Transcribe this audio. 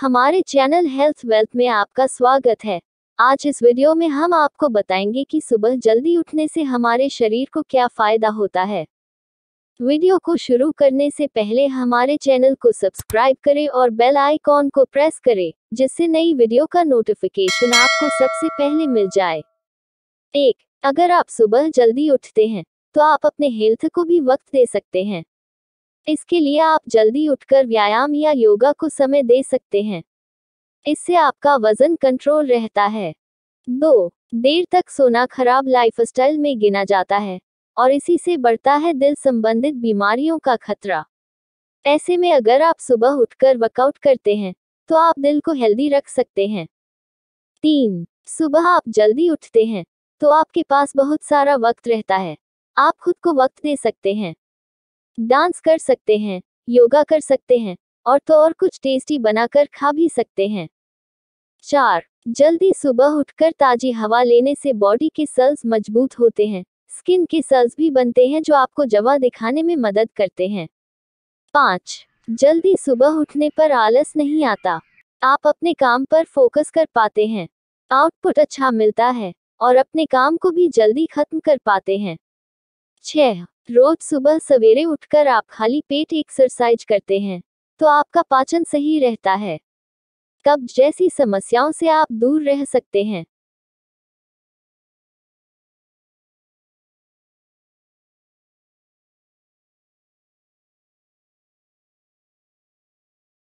हमारे channel health wealth में आपका स्वागत है आज इस वीडियो में हम आपको बताएंगे कि सुबह जल्दी उठने से हमारे शरीर को क्या फायदा होता है वीडियो को शुरू करने से पहले हमारे चैनल को सब्सक्राइब करें और बेल आइकॉन को प्रेस करें जिससे नई वीडियो का नोटिफिकेशन आपको सबसे पहले मिल जाए एक अगर आप सुबह जल्दी उठते हैं तो आप अपने हेल्थ को भी वक्त दे सकते हैं इसके लिए आप जल्दी उठकर व्यायाम या योगा को समय दे सकते हैं इससे आपका वजन कंट्रोल रहता है दो देर तक सोना खराब लाइफस्टाइल में गिना जाता है और इसी से बढ़ता है दिल संबंधित बीमारियों का खतरा ऐसे में अगर आप सुबह उठकर वर्कआउट करते हैं तो आप दिल को हेल्दी रख सकते हैं तीन सुबह आप जल्दी उठते हैं तो आपके पास बहुत सारा वक्त रहता है आप खुद को वक्त दे सकते हैं डांस कर सकते हैं योगा कर सकते हैं और तो और कुछ टेस्टी बनाकर खा भी सकते हैं चार जल्दी सुबह उठकर ताजी हवा लेने से बॉडी के सेल्स मजबूत होते हैं स्किन के सेल्स भी बनते हैं जो आपको जवा दिखाने में मदद करते हैं पाँच जल्दी सुबह उठने पर आलस नहीं आता आप अपने काम पर फोकस कर पाते हैं आउटपुट अच्छा मिलता है और अपने काम को भी जल्दी खत्म कर पाते हैं छह रोज सुबह सवेरे उठकर आप खाली पेट एक्सरसाइज करते हैं तो आपका पाचन सही रहता है कब्ज जैसी समस्याओं से आप दूर रह सकते हैं